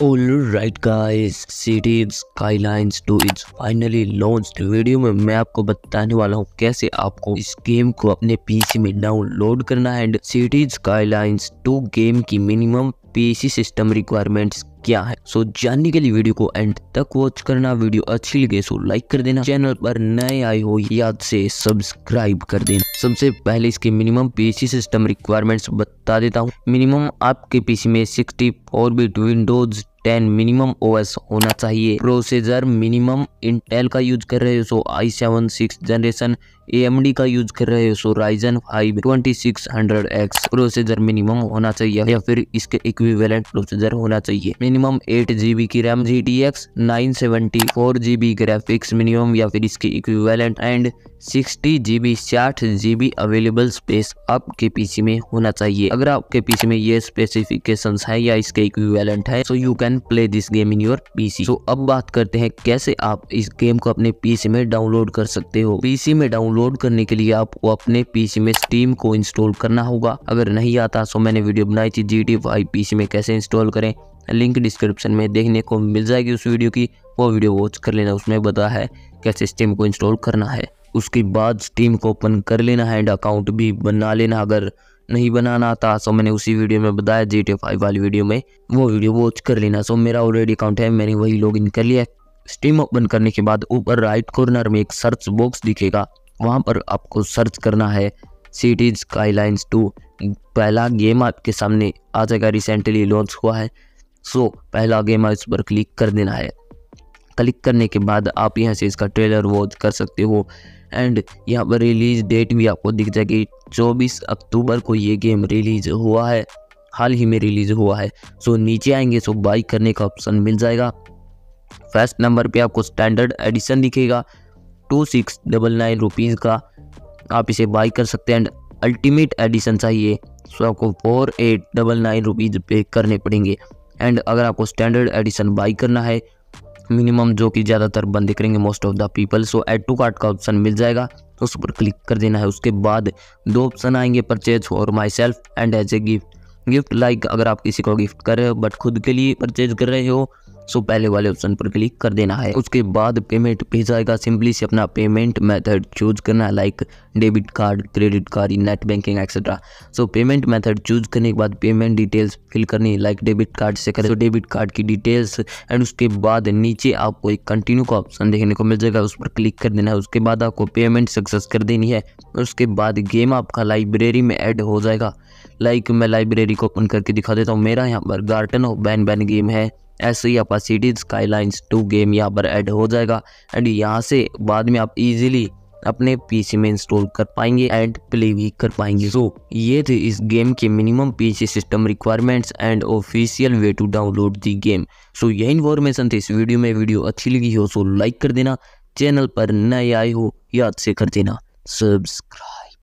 Right guys, City Skylines 2 is finally launched. Video में मैं आपको बताने वाला हूँ कैसे आपको इस गेम को अपने पीसी में डाउनलोड करना है एंड City Skylines 2 गेम की मिनिमम पीसी सिस्टम रिक्वायरमेंट्स क्या है सो so, जानने के लिए वीडियो को एंड तक वॉच करना वीडियो अच्छी लगे सो तो लाइक कर देना चैनल पर नए आए हो याद से सब्सक्राइब कर देना सबसे पहले इसके मिनिमम पीसी सिस्टम रिक्वायरमेंट्स बता देता हूँ मिनिमम आपके पीसी में 64 bit Windows ten minimum OS होना चाहिए प्रोसेसर मिनिमम इंटेल का यूज कर रहे हो so I seven six generation A का यूज कर रहे हो so Ryzen five twenty six hundred X processor minimum होना चाहिए या फिर इसके इक्विवेलेंट प्रोसेसर होना चाहिए मिनिमम एट जीबी की RAM G T X nine seventy four GB graphics minimum या फिर इसके इक्विवेलेंट एंड सिक्सटी जीबी साठ जीबी अवेलेबल स्पेस आपके पीसी में होना चाहिए अगर आपके पीसी में ये स्पेसिफिकेशन है या इसके इक्विवेलेंट है so you can play this game in your PC तो अब बात करते हैं कैसे आप इस गेम को अपने पीसी में डाउनलोड कर सकते हो पीसी में डाउनलोड डाउनलोड करने के लिए आपको अपने पीसी में स्टीम को इंस्टॉल करना होगा अगर नहीं आता तो मैंने वीडियो बनाई थी जी टी पीसी में कैसे इंस्टॉल करें लिंक डिस्क्रिप्शन में देखने को मिल जाएगी उस वीडियो की वो वीडियो वॉच कर लेना उसमें बता है कैसे स्टीम को इंस्टॉल करना है उसके बाद स्टीम को ओपन कर लेना है एंड अकाउंट भी बना लेना अगर नहीं बनाना था सो तो मैंने उसी वीडियो में बताया जी टी फाइव वाली वीडियो में वो वीडियो वॉच कर लेना सो मेरा ऑलरेडी अकाउंट है मैंने वही लॉगिन कर लिया स्टीम ओपन करने के बाद ऊपर राइट कॉर्नर में एक सर्च बॉक्स दिखेगा वहाँ पर आपको सर्च करना है सिटीज स्काईलाइंस टू पहला गेम आपके सामने आ जाएगा रिसेंटली लॉन्च हुआ है सो पहला गेम है इस पर क्लिक कर देना है क्लिक करने के बाद आप यहाँ से इसका ट्रेलर वॉच कर सकते हो एंड यहाँ पर रिलीज डेट भी आपको दिख जाएगी 24 अक्टूबर को ये गेम रिलीज हुआ है हाल ही में रिलीज हुआ है सो नीचे आएंगे सो बाई करने का ऑप्शन मिल जाएगा फर्स्ट नंबर पे आपको स्टैंडर्ड एडिशन दिखेगा two six double nine rupees का आप इसे बाई कर सकते हैं एंड अल्टीमेट एडिशन चाहिए सो आपको four eight double nine rupees पे करने पड़ेंगे एंड अगर आपको स्टैंडर्ड एडिशन बाई करना है मिनिमम जो कि ज़्यादातर बंदे करेंगे most of the people so add to cart का ऑप्शन मिल जाएगा उस पर क्लिक कर देना है उसके बाद दो ऑप्शन आएंगे परचेज और myself and as a gift gift like अगर आप किसी को गिफ्ट कर रहे हो बट खुद के लिए परचेज कर रहे हो सो पहले वाले ऑप्शन पर क्लिक कर देना है उसके बाद पेमेंट भेजा आएगा सिंपली से अपना पेमेंट मेथड चूज करना है like debit card credit card net banking etcetera so payment method choose करने के बाद पेमेंट डिटेल्स फिल करनी है लाइक डेबिट कार्ड से करें तो डेबिट कार्ड की डिटेल्स एंड उसके बाद नीचे आपको एक कंटिन्यू का ऑप्शन देखने को मिल जाएगा उस पर क्लिक कर देना है उसके बाद आपको पेमेंट सक्सेस कर देनी है उसके बाद गेम आपका लाइब्रेरी में ऐड हो जाएगा लाइक मैं लाइब्रेरी को ओपन करके दिखा देता हूँ मेरा यहाँ पर Garten of Banban game है ऐसे ही आपका सिटी स्काईलाइंस टू गेम यहाँ पर ऐड हो जाएगा एंड यहाँ से बाद में आप इजीली अपने पीसी में इंस्टॉल कर पाएंगे एंड प्ले भी कर पाएंगे सो so, ये थे इस गेम के minimum PC system requirements and official way to download the game so यही इन्फॉर्मेशन थी इस वीडियो में वीडियो अच्छी लगी हो सो लाइक कर देना चैनल पर नए आए हो याद से कर देना सब्सक्राइब